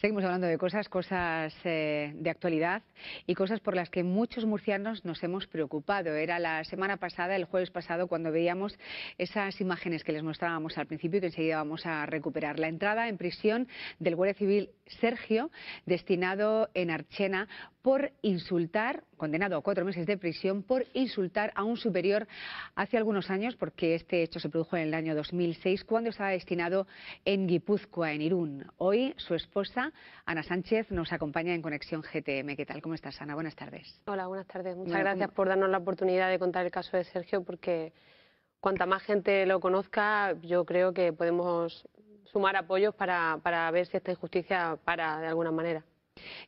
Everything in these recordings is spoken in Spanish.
Seguimos hablando de cosas, cosas eh, de actualidad y cosas por las que muchos murcianos nos hemos preocupado. Era la semana pasada, el jueves pasado, cuando veíamos esas imágenes que les mostrábamos al principio y que enseguida vamos a recuperar. La entrada en prisión del Guardia Civil Sergio, destinado en Archena por insultar, condenado a cuatro meses de prisión, por insultar a un superior hace algunos años, porque este hecho se produjo en el año 2006, cuando estaba destinado en Guipúzcoa, en Irún. Hoy su esposa, Ana Sánchez, nos acompaña en Conexión GTM. ¿Qué tal? ¿Cómo estás, Ana? Buenas tardes. Hola, buenas tardes. Muchas gracias por darnos la oportunidad de contar el caso de Sergio, porque cuanta más gente lo conozca, yo creo que podemos sumar apoyos para, para ver si esta injusticia para de alguna manera.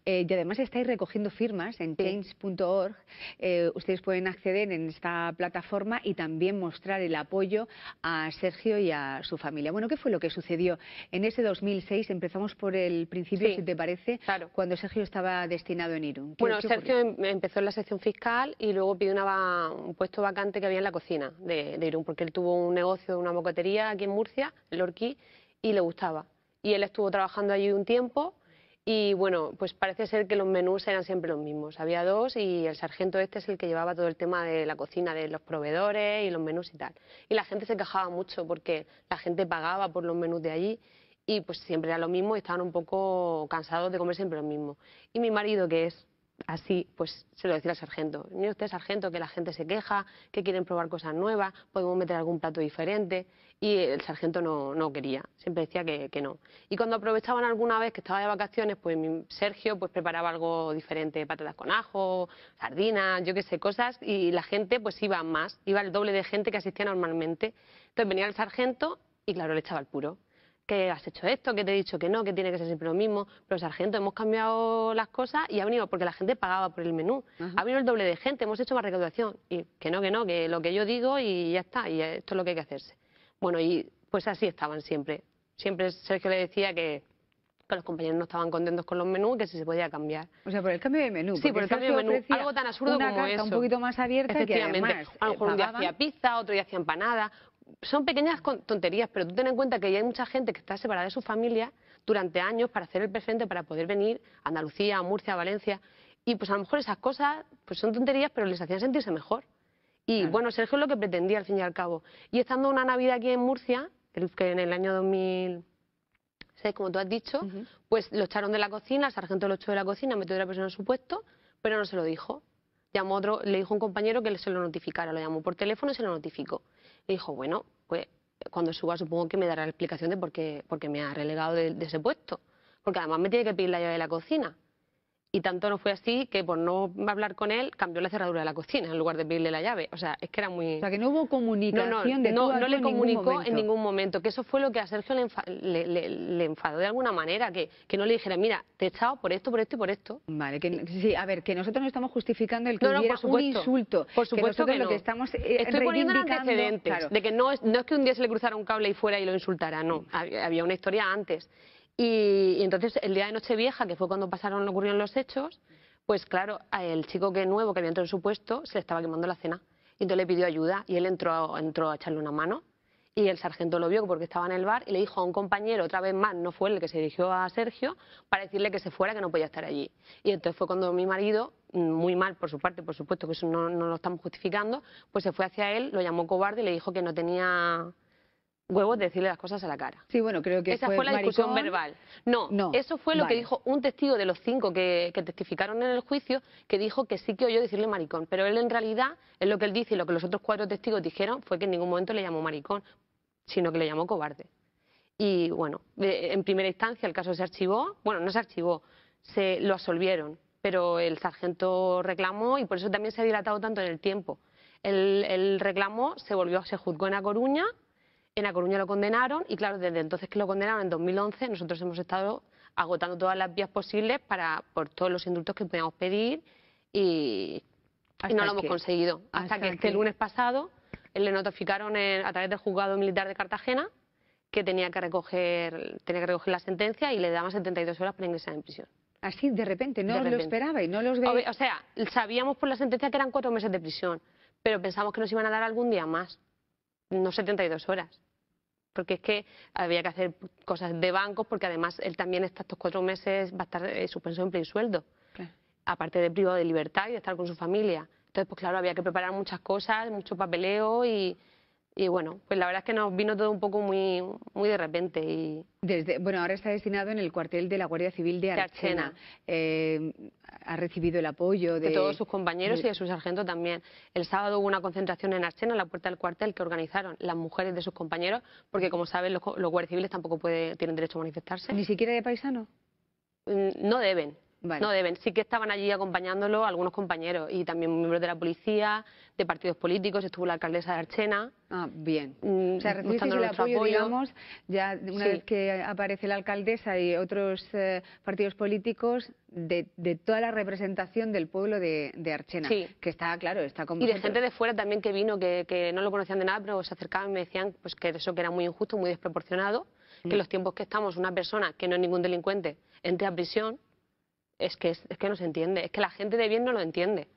Eh, y además estáis recogiendo firmas en change.org. Eh, ustedes pueden acceder en esta plataforma y también mostrar el apoyo a Sergio y a su familia. Bueno, ¿qué fue lo que sucedió en ese 2006? Empezamos por el principio, si te parece, claro. cuando Sergio estaba destinado en Irún. Bueno, Sergio em, empezó en la sección fiscal y luego pidió un puesto vacante que había en la cocina de, de Irún, porque él tuvo un negocio de una bocatería aquí en Murcia, el Orquí, y le gustaba. Y él estuvo trabajando allí un tiempo y bueno, pues parece ser que los menús eran siempre los mismos. Había dos y el sargento este es el que llevaba todo el tema de la cocina, de los proveedores y los menús y tal. Y la gente se quejaba mucho porque la gente pagaba por los menús de allí y pues siempre era lo mismo y estaban un poco cansados de comer siempre lo mismo. Y mi marido, que es así, pues se lo decía al sargento. Mire usted, sargento, que la gente se queja, que quieren probar cosas nuevas, podemos meter algún plato diferente y el sargento no, quería, siempre decía que, no. Y cuando aprovechaban alguna vez que estaba de vacaciones, pues Sergio pues preparaba algo diferente, patatas con ajo, sardinas, yo qué sé, cosas, y la gente pues iba más, iba el doble de gente que asistía normalmente. Entonces venía el sargento y claro, le echaba el puro ¿Qué has hecho esto, que te he dicho que no, que tiene que ser siempre lo mismo. Pero, sargento, hemos cambiado las cosas y ha venido, porque la gente pagaba por el menú. Ha venido el doble de gente, hemos hecho más recaudación. Y que no, que no, que lo que yo digo y ya está, y esto es lo que hay que hacerse. Bueno, y pues así estaban siempre. Siempre Sergio le decía que, los compañeros no estaban contentos con los menús, que si se podía cambiar. O sea, por el cambio de menú. Sí, por el cambio de menú. Algo tan absurdo una como un poquito más abierta Que además, a un día hacía pizza, otro día hacía empanada. Son pequeñas tonterías, pero tú ten en cuenta que ya hay mucha gente que está separada de su familia durante años para hacer el presente, para poder venir a Andalucía, a Murcia, a Valencia. Y pues a lo mejor esas cosas pues son tonterías, pero les hacían sentirse mejor. Y bueno, Sergio es lo que pretendía al fin y al cabo. Y estando una Navidad aquí en Murcia, que en el año 2006, como tú has dicho, pues lo echaron de la cocina, el sargento lo echó de la cocina, metió a otra persona en su puesto, pero no se lo dijo. Llamó otro, le dijo a un compañero que se lo notificara, lo llamó por teléfono y se lo notificó. Le dijo, bueno, pues cuando suba supongo que me dará la explicación de por qué, me ha relegado de, de ese puesto porque además me tiene que pedir la llave de la cocina. Y tanto no fue así que por no hablar con él cambió la cerradura de la cocina en lugar de pedirle la llave. O sea, es que era muy... O sea, que no hubo comunicación no, no, de no, no, le comunicó en ningún momento. Que eso fue lo que a Sergio le, enfadó de alguna manera, que, no le dijera, mira, te he echado por esto, por esto y por esto. Vale, que, sí, a ver, que nosotros no estamos justificando el que no, hubiera un insulto. Por supuesto que, lo que estamos eh, Estoy poniendo antecedentes, de que no es, no es que un día se le cruzara un cable y fuera y lo insultara, no. Había una historia antes. Y, entonces el día de Nochevieja, que fue cuando pasaron, ocurrieron los hechos, pues claro, el chico que nuevo que había entrado en su puesto se le estaba quemando la cena. Y entonces le pidió ayuda y él entró, entró a echarle una mano. Y el sargento lo vio porque estaba en el bar y le dijo a un compañero, otra vez más, no fue el que se dirigió a Sergio, para decirle que se fuera, que no podía estar allí. Y entonces fue cuando mi marido, muy mal por su parte, por supuesto que eso no, no lo estamos justificando, pues se fue hacia él, lo llamó cobarde y le dijo que no tenía huevos de decirle las cosas a la cara. Sí, bueno, creo que Esa fue, la discusión verbal. No, eso fue lo que dijo un testigo de los cinco que, testificaron en el juicio, que dijo que sí que oyó decirle maricón, pero él en realidad, es lo que él dice y lo que los otros cuatro testigos dijeron, fue que en ningún momento le llamó maricón, sino que le llamó cobarde. Y bueno, en primera instancia el caso se archivó, bueno, no se archivó, se lo absolvieron, pero el sargento reclamó y por eso también se ha dilatado tanto en el tiempo. El, el reclamo se volvió, se juzgó en A Coruña en A Coruña lo condenaron y claro, desde entonces que lo condenaron, en 2011, nosotros hemos estado agotando todas las vías posibles para, por todos los indultos que podíamos pedir y, no lo hemos conseguido. Hasta, que, el este lunes pasado eh, le notificaron eh, a través del juzgado militar de Cartagena que tenía que recoger tenía que recoger la sentencia y le daban 72 horas para ingresar en prisión. Así, de repente, no lo esperaba y no los veía. O sea, sabíamos por la sentencia que eran cuatro meses de prisión, pero pensamos que nos iban a dar algún día más, no 72 horas porque es que había que hacer cosas de bancos, porque además él también está estos cuatro meses va a estar eh, suspenso en pleno sueldo, aparte de privado de libertad y de estar con su familia. Entonces, pues claro, había que preparar muchas cosas, mucho papeleo y, y bueno, pues la verdad es que nos vino todo un poco muy, muy de repente. Y... Desde, bueno, ahora está destinado en el cuartel de la Guardia Civil de Archena. Eh, ha recibido el apoyo de... todos sus compañeros y de su sargento también. El sábado hubo una concentración en Archena, en la puerta del cuartel, que organizaron las mujeres de sus compañeros, porque como saben, los, los guardias civiles tampoco puede, tienen derecho a manifestarse. ¿Ni siquiera de paisano? Mm, no deben, no deben. Sí que estaban allí acompañándolo algunos compañeros y también miembros de la policía, de partidos políticos. Estuvo la alcaldesa de Archena. Ah, bien. Mm, o sea, el apoyo, digamos, ya una vez que aparece la alcaldesa y otros eh, partidos políticos, de, toda la representación del pueblo de, Archena, que está, claro, está con Y de gente de fuera también que vino, que, no lo conocían de nada, pero se acercaban y me decían pues, que eso que era muy injusto, muy desproporcionado, que en mm. los tiempos que estamos, una persona que no es ningún delincuente entre a prisión es que, no se entiende, es que la gente de bien no lo entiende.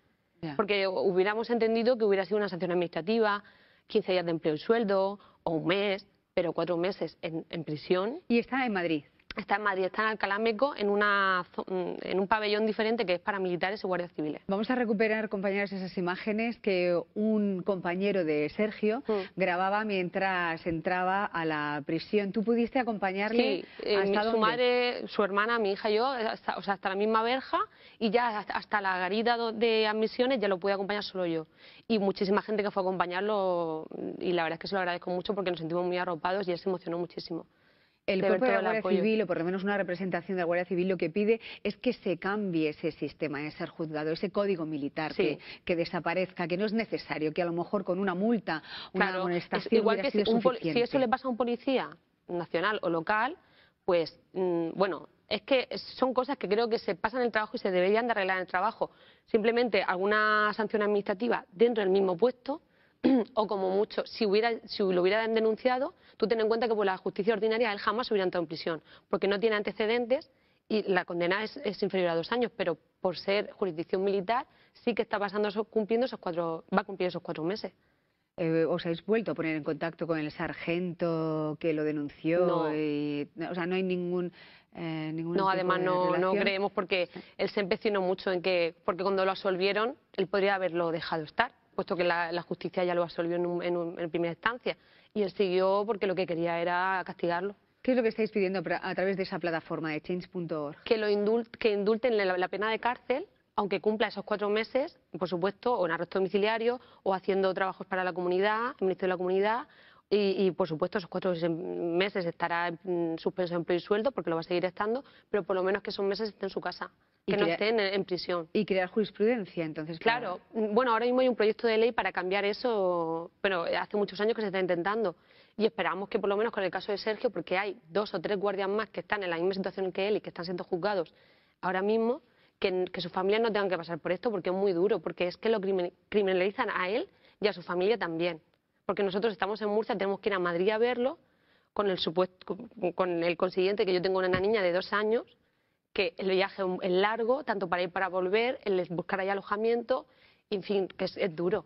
Porque hubiéramos entendido que hubiera sido una sanción administrativa, 15 días de empleo y sueldo, o un mes, pero cuatro meses en, en prisión. Y está en Madrid está en Madrid, está en Alcalá en, una, mm, en un pabellón diferente que es para militares y guardias civiles. Vamos a recuperar, compañeros, esas imágenes que un compañero de Sergio mm. grababa mientras entraba a la prisión. ¿Tú pudiste acompañarle sí, eh, su madre, su hermana, mi hija y yo, hasta, la misma verja y ya hasta, la garita de admisiones ya lo pude acompañar solo yo. Y muchísima gente que fue a acompañarlo mm, y la verdad es que se lo agradezco mucho porque nos sentimos muy arropados y él se emocionó muchísimo. El cuerpo de la Guardia Civil, o por lo menos una representación de la Guardia Civil, lo que pide es que se cambie ese sistema de ser juzgado, ese código militar, que, desaparezca, que no es necesario, que a lo mejor con una multa, una amonestación, igual que si, si eso le pasa a un policía nacional o local, pues mm, bueno, es que son cosas que creo que se pasan en el trabajo y se deberían de arreglar en el trabajo. Simplemente alguna sanción administrativa dentro del mismo puesto o como mucho, si, hubiera, si lo hubieran denunciado, tú ten en cuenta que por la justicia ordinaria él jamás hubiera entrado en prisión, porque no tiene antecedentes y la condena es, inferior a dos años, pero por ser jurisdicción militar sí que está pasando cumpliendo esos cuatro, va a cumplir esos cuatro meses. Eh, ¿Os habéis vuelto a poner en contacto con el sargento que lo denunció? No. Y, o sea, no hay ningún... Eh, ningún no, además no, no, creemos porque él se empecinó mucho en que... Porque cuando lo absolvieron, él podría haberlo dejado estar puesto que la, justicia ya lo absolvió en, en, primera instancia. Y él siguió porque lo que quería era castigarlo. ¿Qué es lo que estáis pidiendo a través de esa plataforma de change.org? Que, lo que indulten la, pena de cárcel, aunque cumpla esos cuatro meses, por supuesto, o en arresto domiciliario, o haciendo trabajos para la comunidad, el de la Comunidad, y, por supuesto esos cuatro meses estará mm, suspenso de empleo y sueldo, porque lo va a seguir estando, pero por lo menos que esos meses esté en su casa que no estén en, prisión. Y crear jurisprudencia, entonces. Claro. Mm, bueno, ahora mismo hay un proyecto de ley para cambiar eso, pero hace muchos años que se está intentando. Y esperamos que por lo menos con el caso de Sergio, porque hay dos o tres guardias más que están en la misma situación que él y que están siendo juzgados ahora mismo, que, que sus familias no tengan que pasar por esto, porque es muy duro, porque es que lo criminalizan a él y a su familia también. Porque nosotros estamos en Murcia, tenemos que ir a Madrid a verlo con el, con el consiguiente que yo tengo una niña de dos años que el viaje es largo, tanto para ir para volver, el buscar ahí alojamiento, en fin, que es duro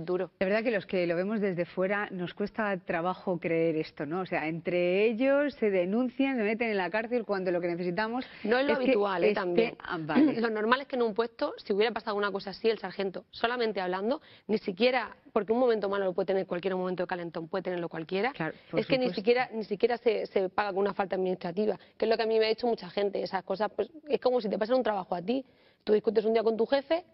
es duro. La verdad que los que lo vemos desde fuera nos cuesta trabajo creer esto, ¿no? O sea, entre ellos se denuncian, se meten en la cárcel cuando lo que necesitamos. No es lo habitual, eh, este- también. Ah, lo normal es que en un puesto, si hubiera pasado una cosa así, el sargento, solamente hablando, ni siquiera, porque un momento malo lo puede tener cualquier momento de calentón puede tenerlo cualquiera, es que ni siquiera, ni siquiera se, paga con una falta administrativa, que es lo que a mí me ha dicho mucha gente. Esas cosas, pues es como si te pasara un trabajo a ti. Tú discutes un día con tu jefe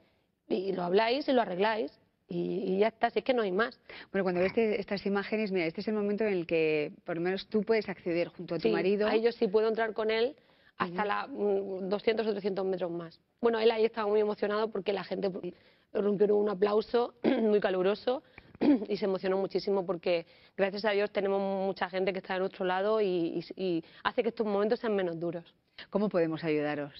y lo habláis y lo arregláis y, ya está, es que no hay más. Bueno, cuando ves estas imágenes, mira, este es el momento en el que por lo menos tú puedes acceder junto a tu marido. Ahí yo sí puedo entrar con él hasta la, 200 mm, o 300 metros más. Bueno, él ahí estaba muy emocionado porque la gente pues, rompió un aplauso muy caluroso y se emocionó muchísimo porque gracias a Dios tenemos mucha gente que está de nuestro lado y, y hace que estos momentos sean menos duros. ¿Cómo podemos ayudaros?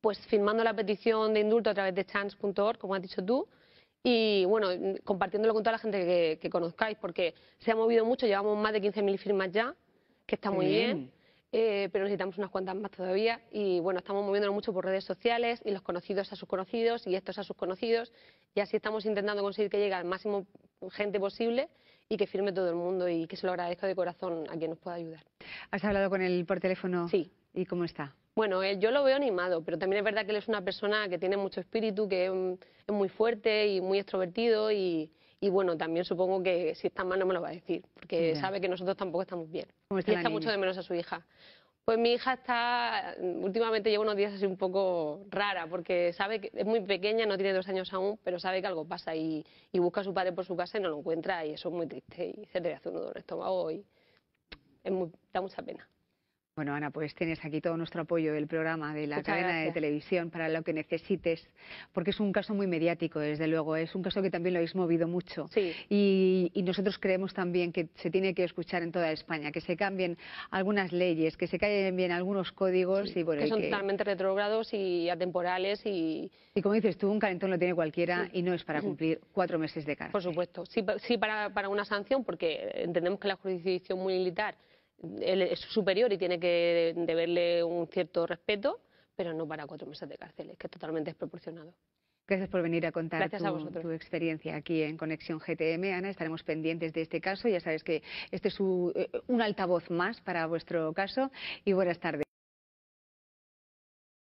Pues firmando la petición de indulto a través de chance.org, como has dicho tú, y bueno, compartiéndolo con toda la gente que, conozcáis, porque se ha movido mucho, llevamos más de 15.000 firmas ya, que está muy bien, eh, pero necesitamos unas cuantas más todavía y bueno, estamos moviéndonos mucho por redes sociales y los conocidos a sus conocidos y estos a sus conocidos y así estamos intentando conseguir que llegue al máximo gente posible y que firme todo el mundo y que se lo agradezco de corazón a quien nos pueda ayudar. ¿Has hablado con él por teléfono? Sí. ¿Y cómo está? Bueno, eh, yo lo veo animado, pero también es verdad que él es una persona que tiene mucho espíritu, que es, muy fuerte y muy extrovertido y, bueno, también supongo que si está mal no me lo va a decir, porque sabe que nosotros tampoco estamos bien. y está mucho de menos a su hija. Pues mi hija está, últimamente lleva unos días así un poco rara, porque sabe que es muy pequeña, no tiene dos años aún, pero sabe que algo pasa y, y busca a su padre por su casa y no lo encuentra y eso es muy triste y se le hace un dolor de estómago y muy, da mucha pena. Bueno, Ana, pues tienes aquí todo nuestro apoyo del programa, de la cadena de televisión, para lo que necesites, porque es un caso muy mediático, desde luego, es un caso que también lo habéis movido mucho. Sí. Y, nosotros creemos también que se tiene que escuchar en toda España, que se cambien algunas leyes, que se caigan bien algunos códigos. que son totalmente retrógrados y atemporales. Y... y como dices tú, un calentón lo tiene cualquiera y no es para cumplir cuatro meses de cárcel. Por supuesto, sí, para, para una sanción, porque entendemos que la jurisdicción militar es superior y tiene que deberle un cierto respeto, pero no para cuatro meses de cárcel, es que es totalmente desproporcionado. Gracias por venir a contar tu, tu, experiencia aquí en Conexión GTM. Ana, estaremos pendientes de este caso. Ya sabes que este es eh, un altavoz más para vuestro caso. Y buenas tardes.